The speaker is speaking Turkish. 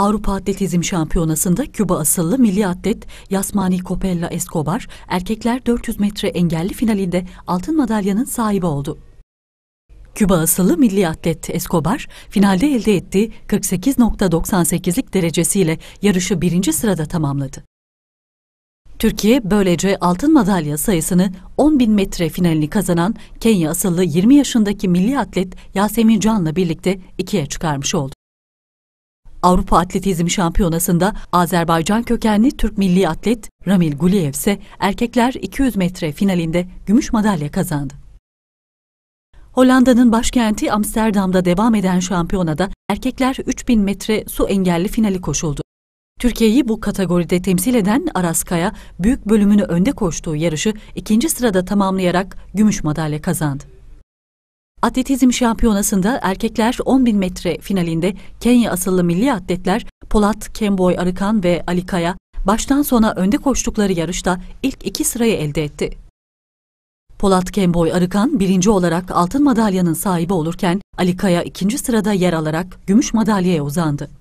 Avrupa Atletizm Şampiyonası'nda Küba asıllı milli atlet Yasmani Copella Escobar erkekler 400 metre engelli finalinde altın madalyanın sahibi oldu. Küba asıllı milli atlet Escobar finalde elde ettiği 48.98'lik derecesiyle yarışı birinci sırada tamamladı. Türkiye böylece altın madalya sayısını 10.000 metre finalini kazanan Kenya asıllı 20 yaşındaki milli atlet Yasemin Can'la birlikte ikiye çıkarmış oldu. Avrupa Atletizm Şampiyonası'nda Azerbaycan kökenli Türk milli atlet Ramil Guliyev ise erkekler 200 metre finalinde gümüş madalya kazandı. Hollanda'nın başkenti Amsterdam'da devam eden şampiyonada erkekler 3000 metre su engelli finali koşuldu. Türkiye'yi bu kategoride temsil eden Aras Kaya, büyük bölümünü önde koştuğu yarışı ikinci sırada tamamlayarak gümüş madalya kazandı. Atletizm şampiyonasında erkekler 10.000 metre finalinde Kenya asıllı milli atletler Polat, Kemboy Arıkan ve Ali Kaya baştan sona önde koştukları yarışta ilk iki sırayı elde etti. Polat Kemboy Arıkan birinci olarak altın madalyanın sahibi olurken Ali Kaya ikinci sırada yer alarak gümüş madalyaya uzandı.